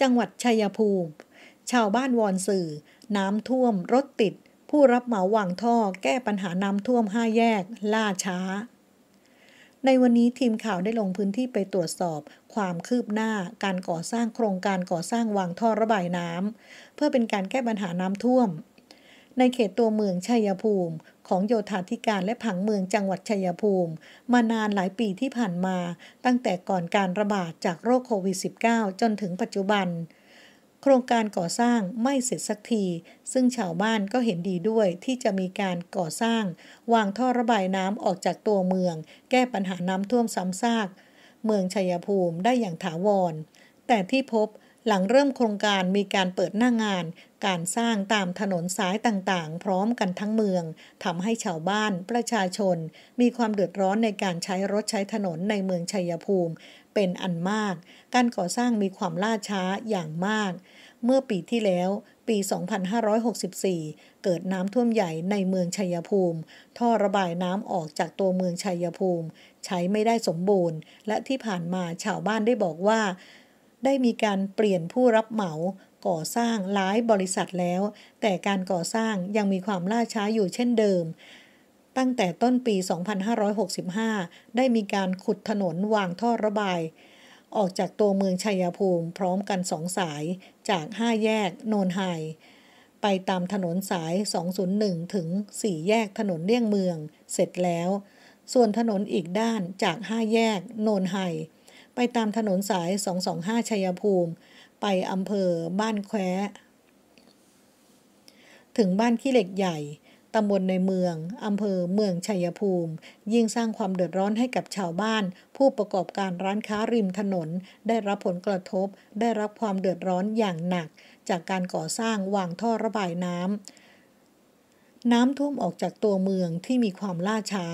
จังหวัดชัยภูมิ ชาวบ้านวอนสื่อ น้ำท่วม รถติด ผู้รับเหมาวางท่อ แก้ปัญหาน้ำท่วมห้าแยก ล่าช้า ในวันนี้ทีมข่าวได้ลงพื้นที่ไปตรวจสอบความคืบหน้าการก่อสร้างโครงการก่อสร้างวางท่อระบายน้ำเพื่อเป็นการแก้ปัญหาน้ำท่วมในเขตตัวเมืองชัยภูมิ ของโยธาธิการและผังเมืองจังหวัดชัยภูมิ มานานหลายปีที่ผ่านมา ตั้งแต่ก่อนการระบาดจากโรคโควิด -19 จนถึงปัจจุบัน โครงการก่อสร้างไม่เสร็จสักที ซึ่งชาวบ้านก็เห็นดีด้วยที่จะมีการก่อสร้างวางท่อระบายน้ำออกจากตัวเมือง แก้ปัญหาน้ำท่วมซ้ำซาก เมืองชัยภูมิได้อย่างถาวร แต่ที่พบหลังเริ่มโครงการมีการเปิดหน้างาน การสร้างตามถนนสายต่างๆ พร้อมกันทั้งเมือง ทำให้ชาวบ้านประชาชน มีความเดือดร้อนในการใช้รถใช้ถนนในเมืองชัยภูมิ เป็นอันมาก การก่อสร้างมีความล่าช้าอย่างมาก เมื่อปีที่แล้ว ปี 2564 เกิดน้ำท่วมใหญ่ในเมืองชัยภูมิ ท่อระบายน้ำออกจากตัวเมืองชัยภูมิ ใช้ไม่ได้สมบูรณ์ และที่ผ่านมาชาวบ้านได้บอกว่าได้มีการเปลี่ยนผู้รับเหมาก่อสร้างหลายบริษัทแล้ว แต่การก่อสร้างยังมีความล่าช้าอยู่เช่นเดิม ตั้งแต่ต้นปี 2565 ได้มีการขุดถนนวางท่อระบาย ออกจากตัวเมืองชัยภูมิพร้อมกันสองสายจาก 5 แยกโนนไฮไปตามถนนสาย 201 ถึง 4 แยกถนนเลี่ยงเมือง เสร็จแล้ว ส่วนถนนอีกด้านจาก 5 แยก โนนไฮไปตามถนนสาย 225 ชัยภูมิ ไปอำเภอบ้านแคว ถึงบ้านขี้เหล็กใหญ่ ตำบลในเมืองอำเภอเมืองชัยภูมิ ยิ่งสร้างความเดือดร้อนให้กับชาวบ้าน ผู้ประกอบการร้านค้าริมถนนได้รับผลกระทบ ได้รับความเดือดร้อนอย่างหนัก จากการก่อสร้างวางท่อระบายน้ำ น้ำท่วมออกจากตัวเมืองที่มีความล่าช้า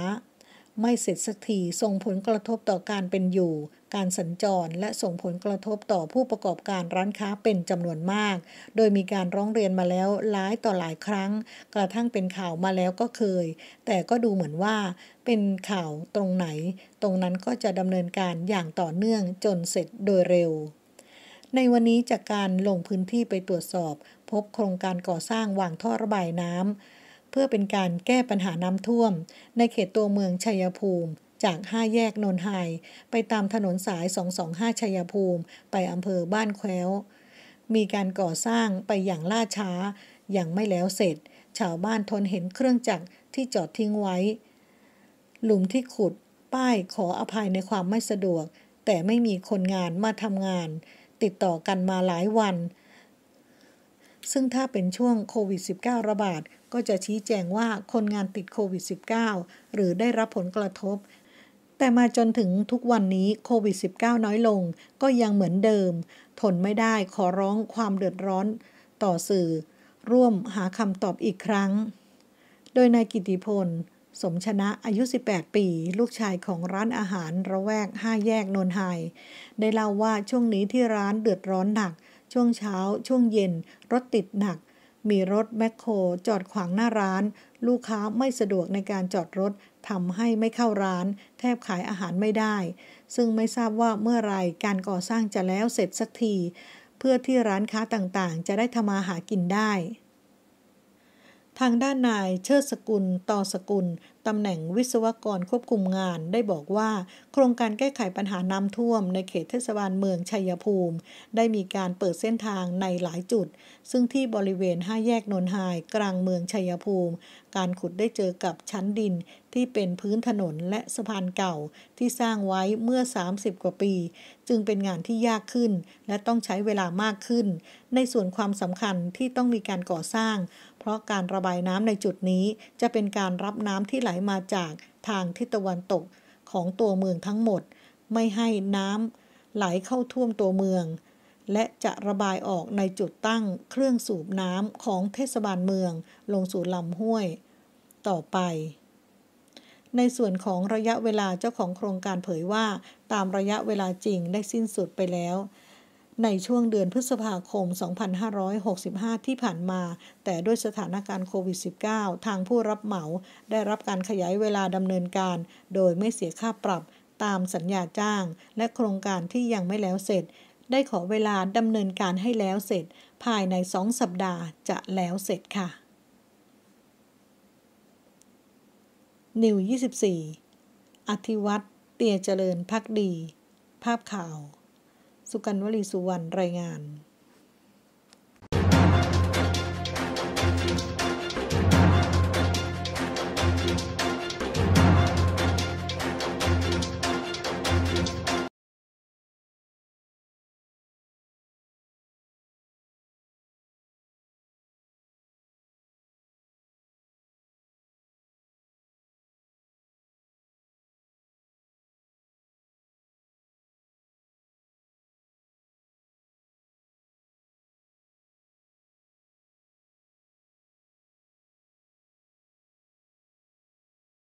ไม่เสร็จสักที ส่งผลกระทบต่อการเป็นอยู่การสัญจรและส่งผลกระทบต่อผู้ประกอบการร้านค้าเป็นจำนวนมาก โดยมีการร้องเรียนมาแล้วหลายต่อหลายครั้ง กระทั่งเป็นข่าวมาแล้วก็เคย แต่ก็ดูเหมือนว่า เป็นข่าวตรงไหน ตรงนั้นก็จะดำเนินการอย่างต่อเนื่องจนเสร็จโดยเร็ว ในวันนี้จากการลงพื้นที่ไปตรวจสอบ พบโครงการก่อสร้างวางท่อระบายน้ำเพื่อเป็นการแก้ปัญหาน้ำท่วม ในเขตตัวเมืองชัยภูมิจาก5แยกนนไฮไปตามถนนสาย 225 ชัยภูมิ ไปอำเภอบ้านแคว้ว มีการก่อสร้างไปอย่างล่าช้า อย่างไม่แล้วเสร็จ ชาวบ้านทนเห็นเครื่องจักรที่จอดทิ้งไว้ หลุมที่ขุดป้ายขออภัยในความไม่สะดวก แต่ไม่มีคนงานมาทำงาน ติดต่อกันมาหลายวัน ซึ่งถ้าเป็นช่วงโควิด -19 ระบาด ก็จะชี้แจงว่าคนงานติดโควิด -19 หรือได้รับผลกระทบแต่มาจนถึงทุกวันนี้โควิด -19 น้อยลงก็ยังเหมือนเดิมทนไม่ได้ขอร้องความเดือดร้อนต่อสื่อ ร่วมหาคำตอบอีกครั้ง โดยนายกิติพล สมชนะอายุ 18 ปี ลูกชายของร้านอาหารระแวก 5 แยกนนทไฮได้เล่าว่าช่วงนี้ที่ร้านเดือดร้อนหนัก ช่วงเช้าช่วงเย็น รถติดหนักมีรถแมคโครจอดขวางหน้าร้าน ลูกค้าไม่สะดวกในการจอดรถทำให้ไม่เข้าร้าน แทบขายอาหารไม่ได้ ซึ่งไม่ทราบว่าเมื่อไรการก่อสร้างจะแล้วเสร็จสักที เพื่อที่ร้านค้าต่างๆ จะได้ทำมาหากินได้ ทางด้านนายเชิดสกุลต่อสกุลตำแหน่งวิศวกรควบคุมงานได้บอกว่า โครงการแก้ไขปัญหาน้ำท่วมในเขตเทศบาลเมืองชัยภูมิ ได้มีการเปิดเส้นทางในหลายจุด ซึ่งที่บริเวณห้าแยกนนทายกลางเมืองชัยภูมิ การขุดได้เจอกับชั้นดินที่เป็นพื้นถนนและสะพานเก่าที่สร้างไว้เมื่อ 30 กว่าปี จึงเป็นงานที่ยากขึ้นและต้องใช้เวลามากขึ้น ในส่วนความสำคัญที่ต้องมีการก่อสร้างเพราะการระบายน้ำในจุดนี้จะเป็นการรับน้ำที่ไหลไหลมาจากทางทิศตะวันตกของตัวเมืองทั้งหมด ไม่ให้น้ำไหลเข้าท่วมตัวเมือง และจะระบายออกในจุดตั้งเครื่องสูบน้ำของเทศบาลเมืองลงสู่ลำห้วย ต่อไป ในส่วนของระยะเวลาเจ้าของโครงการเผยว่า ตามระยะเวลาจริงได้สิ้นสุดไปแล้วในช่วงเดือนพฤษภาคม 2565 ที่ผ่านมา แต่ด้วยสถานการณ์โควิด -19 ทางผู้รับเหมาได้รับการขยายเวลาดำเนินการ โดยไม่เสียค่าปรับตามสัญญาจ้าง และโครงการที่ยังไม่แล้วเสร็จ ได้ขอเวลาดำเนินการให้แล้วเสร็จ ภายใน 2 สัปดาห์จะแล้วเสร็จค่ะ นิว 24 อธิวัตรเตียเจริญพักดี ภาพข่าวสุกันวลีสุวรรณรายงาน